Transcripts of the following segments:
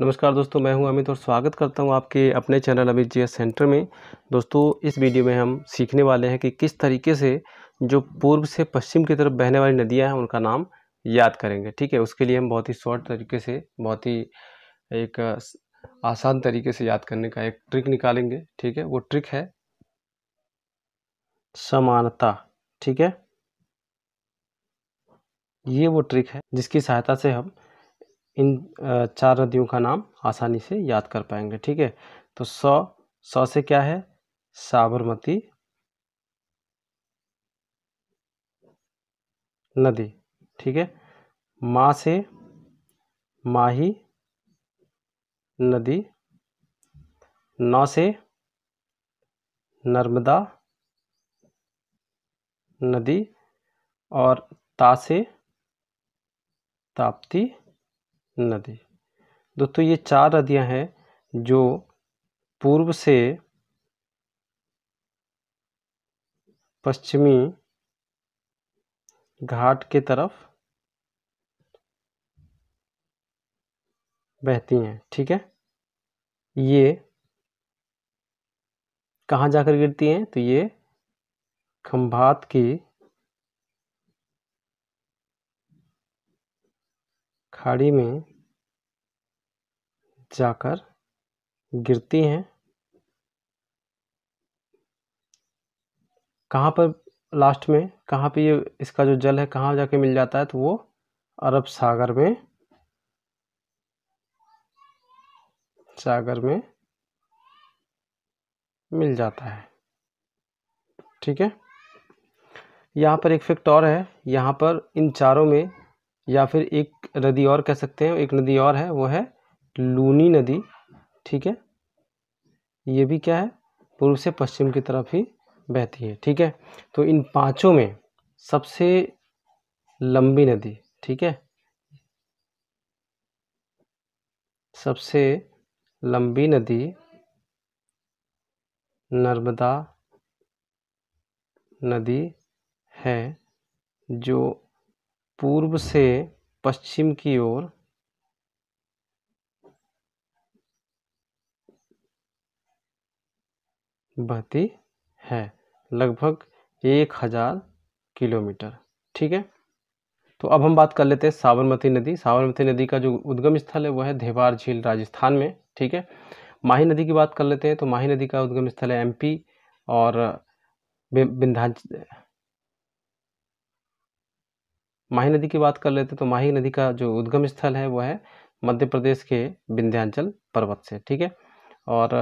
नमस्कार दोस्तों मैं हूं अमित और स्वागत करता हूं आपके अपने चैनल अमित जी सेंटर में दोस्तों इस वीडियो में हम सीखने वाले हैं कि किस तरीके से जो पूर्व से पश्चिम की तरफ बहने वाली नदियाँ हैं उनका नाम याद करेंगे ठीक है उसके लिए हम बहुत ही शॉर्ट तरीके से बहुत ही एक आसान तरीके से याद करने का एक ट्रिक निकालेंगे ठीक है वो ट्रिक है समानता ठीक है ये वो ट्रिक है जिसकी सहायता से हम इन चार नदियों का नाम आसानी से याद कर पाएंगे ठीक है तो सौ सौ से क्या है साबरमती नदी ठीक है माँ से माही नदी नौ से नर्मदा नदी और ता से ताप्ती नदी दोस्तों ये चार नदियां हैं जो पूर्व से पश्चिमी घाट के तरफ बहती हैं ठीक है ये कहाँ जाकर गिरती हैं तो ये खम्भात की खाड़ी में जाकर गिरती हैं कहाँ पर लास्ट में कहाँ पे ये इसका जो जल है कहाँ जाके मिल जाता है तो वो अरब सागर में सागर में मिल जाता है ठीक है यहाँ पर एक फैक्ट और है यहाँ पर इन चारों में या फिर एक नदी और कह सकते हैं एक नदी और है वो है लूनी नदी ठीक है ये भी क्या है पूर्व से पश्चिम की तरफ ही बहती है ठीक है तो इन पांचों में सबसे लंबी नदी ठीक है सबसे लंबी नदी नर्मदा नदी है जो पूर्व से पश्चिम की ओर बहती है लगभग एक हज़ार किलोमीटर ठीक है तो अब हम बात कर लेते हैं साबरमती नदी साबरमती नदी का जो उद्गम स्थल है वह है देवार झील राजस्थान में ठीक है माही नदी की बात कर लेते हैं तो माही नदी का उद्गम स्थल है एमपी और विंध्यांच माही नदी की बात कर लेते हैं तो माही नदी का जो उद्गम स्थल है वह है मध्य प्रदेश के विंध्याचल पर्वत से ठीक है और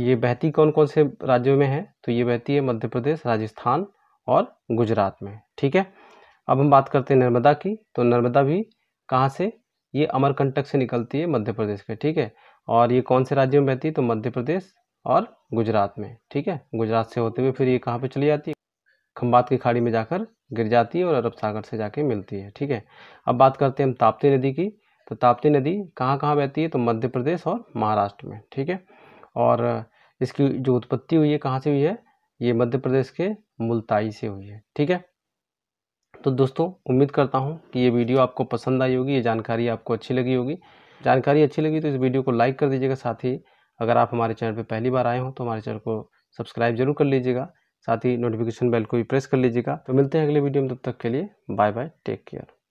ये बहती कौन कौन से राज्यों में है तो ये बहती है मध्य प्रदेश राजस्थान और गुजरात में ठीक है अब हम बात करते हैं नर्मदा की तो नर्मदा भी कहाँ से ये अमरकंटक से निकलती है मध्य प्रदेश के ठीक है और ये कौन से राज्यों में बहती है तो मध्य प्रदेश और गुजरात में ठीक है गुजरात से होते हुए फिर ये कहाँ पे चली जाती है खम्बात की खाड़ी में जाकर गिर जाती है और अरब सागर से जाके मिलती है ठीक है अब बात करते हैं हम ताप्ती नदी की तो ताप्ती नदी कहाँ कहाँ बहती है तो मध्य प्रदेश और महाराष्ट्र में ठीक है और इसकी जो उत्पत्ति हुई है कहाँ से हुई है ये मध्य प्रदेश के मुल्ताई से हुई है ठीक है तो दोस्तों उम्मीद करता हूँ कि ये वीडियो आपको पसंद आई होगी ये जानकारी आपको अच्छी लगी होगी जानकारी अच्छी लगी तो इस वीडियो को लाइक कर दीजिएगा साथ ही अगर आप हमारे चैनल पर पहली बार आए हों तो हमारे चैनल को सब्सक्राइब जरूर कर लीजिएगा साथ ही नोटिफिकेशन बेल को भी प्रेस कर लीजिएगा तो मिलते हैं अगले वीडियो में तब तक के लिए बाय बाय टेक केयर